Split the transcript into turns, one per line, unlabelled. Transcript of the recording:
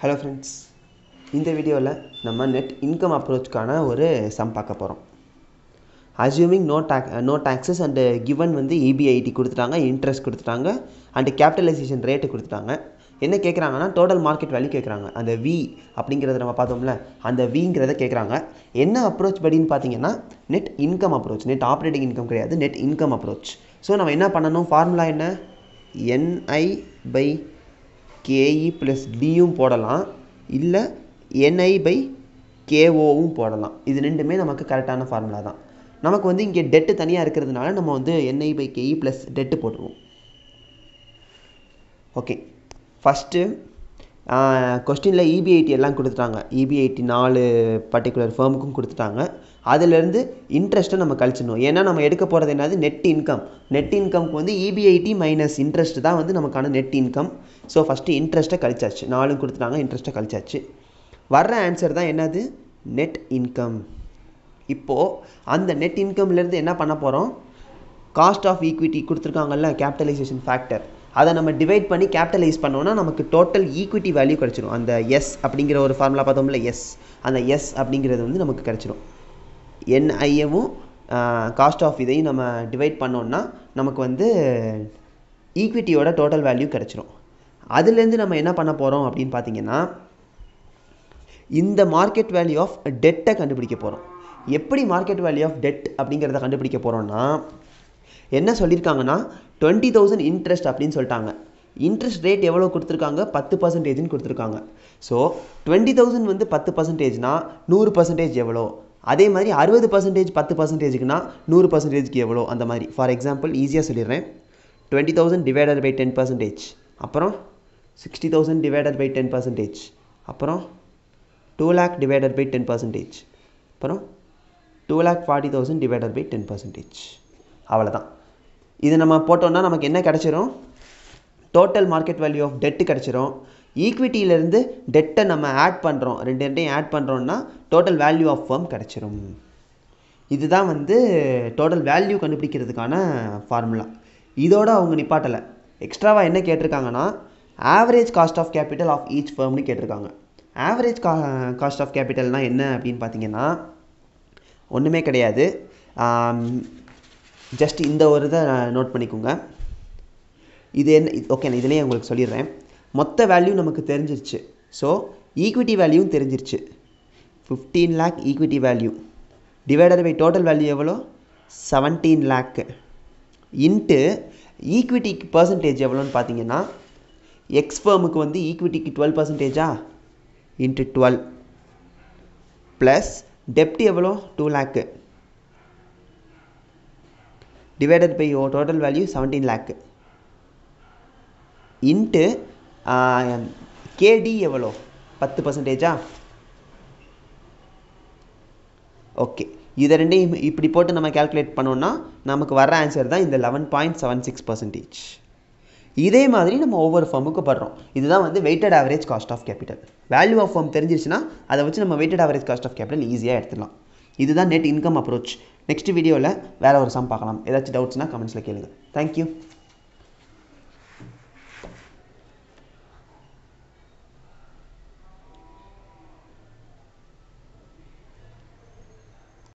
hello friends இந்த வீடியோவில் நம்ம நெட் இன்கம் அப்ரோச்க்கான ஒரு சம் பார்க்க போகிறோம் assuming no tax no taxes and given வந்து இபிஐடி e கொடுத்துட்டாங்க இன்ட்ரெஸ்ட் கொடுத்துட்டாங்க அண்டு கேபிட்டலைசேஷன் ரேட்டு கொடுத்துட்டாங்க என்ன கேட்குறாங்கன்னா டோட்டல் மார்க்கெட் வேல்யூ கேட்குறாங்க அந்த வி அப்படிங்கிறத நம்ம பார்த்தோம்ல அந்த விங்கிறத கேட்குறாங்க என்ன அப்ரோச் படின்னு பார்த்தீங்கன்னா net income approach net operating income கிடையாது நெட் இன்கம் அப்ரோச் ஸோ நம்ம என்ன பண்ணணும் ஃபார்முலா என்ன என்ஐ பை கேஇ ப்ளஸ் டியும் போடலாம் இல்லை என்ஐ பை கேஓவும் போடலாம் இது ரெண்டுமே நமக்கு கரெக்டான ஃபார்முலா தான் நமக்கு வந்து இங்கே டெட்டு தனியாக இருக்கிறதுனால நம்ம வந்து NI by KE plus debt போட்டுருவோம் ஓகே ஃபஸ்ட்டு கொஸ்டினில் இபிஐடி e எல்லாம் கொடுத்துட்டாங்க இபிஐடி e நாலு பர்டிகுலர் ஃபேர்முக்கும் கொடுத்துட்டாங்க அதிலேருந்து இன்ட்ரெஸ்ட்டை நம்ம கழிச்சிடணும் ஏன்னா நம்ம எடுக்க போகிறது என்னது நெட் இன்கம் நெட் இன்கம்க்கு வந்து இபிஐடி மைனஸ் இன்ட்ரெஸ்ட் தான் வந்து நமக்கான நெட் இன்கம் ஸோ ஃபஸ்ட்டு இன்ட்ரெஸ்ட்டை கழிச்சாச்சு நாலும் கொடுத்துட்டாங்க இன்ட்ரெஸ்ட்டை கழிச்சாச்சு வர்ற ஆன்சர் தான் என்னது நெட் இன்கம் இப்போது அந்த நெட் இன்கம்லேருந்து என்ன பண்ண போகிறோம் காஸ்ட் ஆஃப் ஈக்விட்டி கொடுத்துருக்காங்கல்ல கேபிட்டலைசேஷன் ஃபேக்டர் அதை நம்ம டிவைட் பண்ணி கேபிட்டலைஸ் பண்ணோன்னா நமக்கு டோட்டல் ஈக்விட்டி வேல்யூ கிடச்சிரும் அந்த எஸ் அப்படிங்கிற ஒரு ஃபார்முலா பார்த்தோம்ல எஸ் அந்த எஸ் அப்படிங்கிறது வந்து நமக்கு கிடச்சிரும் என்ஐஏவும் காஸ்ட் ஆஃப் இதையும் நம்ம டிவைட் பண்ணோன்னா நமக்கு வந்து ஈக்விட்டியோட டோட்டல் வேல்யூ கிடச்சிரும் அதுலேருந்து நம்ம என்ன பண்ண போகிறோம் அப்படின்னு பார்த்தீங்கன்னா இந்த மார்க்கெட் வேல்யூ ஆஃப் டெட்டை கண்டுபிடிக்க போகிறோம் எப்படி மார்க்கெட் வேல்யூ ஆஃப் டெட் அப்படிங்கிறத கண்டுபிடிக்க போகிறோன்னா என்ன சொல்லியிருக்காங்கன்னா டுவெண்ட்டி தௌசண்ட் இன்ட்ரெஸ்ட் அப்படின்னு சொல்லிட்டாங்க இன்ட்ரெஸ்ட் ரேட் எவ்வளோ கொடுத்துருக்காங்க பத்து பர்சன்டேஜ்னு கொடுத்துருக்காங்க ஸோ டுவெண்ட்டி தௌசண்ட் வந்து பத்து பர்சன்டேஜ்னா நூறு பர்சன்டேஜ் எவ்வளோ அதே மாதிரி அறுபது பர்சன்டேஜ் பத்து பர்சன்டேஜுக்குனா நூறு பர்சன்டேஜ்க்கு எவ்வளோ அந்த மாதிரி ஃபார் எக்ஸாம்பிள் ஈஸியாக சொல்லிடுறேன் twenty thousand divided by ten percentage அப்புறம் sixty thousand divided by ten percentage அப்புறம் two lakh divided by ten percentage அப்புறம் two lakh forty thousand divided by ten percentage அவ்வளோதான் இது நம்ம போட்டோன்னா நமக்கு என்ன கிடச்சிரும் total market value of debt கிடச்சிரும் ஈக்விட்டியிலேருந்து டெட்டை நம்ம ஆட் பண்ணுறோம் ரெண்டு ரெண்டையும் ஆட் பண்ணுறோன்னா டோட்டல் வேல்யூ ஆஃப் ஃபர்ம் கிடச்சிரும் இதுதான் வந்து டோட்டல் வேல்யூ கண்டுபிடிக்கிறதுக்கான ஃபார்முலா இதோடு அவங்க நிப்பாட்டலை எக்ஸ்ட்ராவாக என்ன கேட்டிருக்காங்கன்னா average cost of capital of each ஃபார்ம்னு கேட்டிருக்காங்க ஆவரேஜ் கா காஸ்ட் ஆஃப் கேபிட்டல்னால் என்ன அப்படின்னு பார்த்தீங்கன்னா ஒன்றுமே கிடையாது ஜஸ்ட் இந்த ஒரு இதை நோட் பண்ணிக்கோங்க இது என்ன ஓகே நான் இதுலேயே உங்களுக்கு சொல்லிடுறேன் மொத்த வேல்யூ நமக்கு தெரிஞ்சிருச்சு ஸோ ஈக்விட்டி வேல்யூவும் தெரிஞ்சிருச்சு fifteen lakh equity value divided by total value எவ்வளோ செவன்டீன் லேக்கு இன்ட்டு ஈக்விட்டிக்கு பர்சன்டேஜ் எவ்வளோன்னு பார்த்தீங்கன்னா எக்ஸ்ஃபர்முக்கு வந்து ஈக்விட்டிக்கு டுவெல் பர்சன்டேஜா இன்ட்டு டுவெல் ப்ளஸ் டெப்ட் எவ்வளோ two lakh divided by oh total value seventeen lakh into K D எவ்வளோ பத்து பர்சன்டேஜா ஓகே இதை ரெண்டையும் இப்படி போட்டு நம்ம கேல்குலேட் பண்ணோன்னா நமக்கு வர ஆன்சர் தான் இந்த eleven point seven six percentage இதே மாதிரி நம்ம ஒவ்வொரு ஃபார்முக்கு படுறோம் இதுதான் வந்து weighted average cost of capital value of firm தெரிஞ்சிருச்சுன்னா அதை வச்சு நம்ம weighted average cost of capital ஈஸியாக எடுத்துடலாம் இதுதான் நெட் இன்கம் அப்ரோச் நெக்ஸ்ட் வீடியோவில் வேறு ஒரு சம் பார்க்கலாம் ஏதாச்சும் டவுட்ஸ்னால் கமெண்ட்ஸில் கேளுங்கள் தேங்க்யூ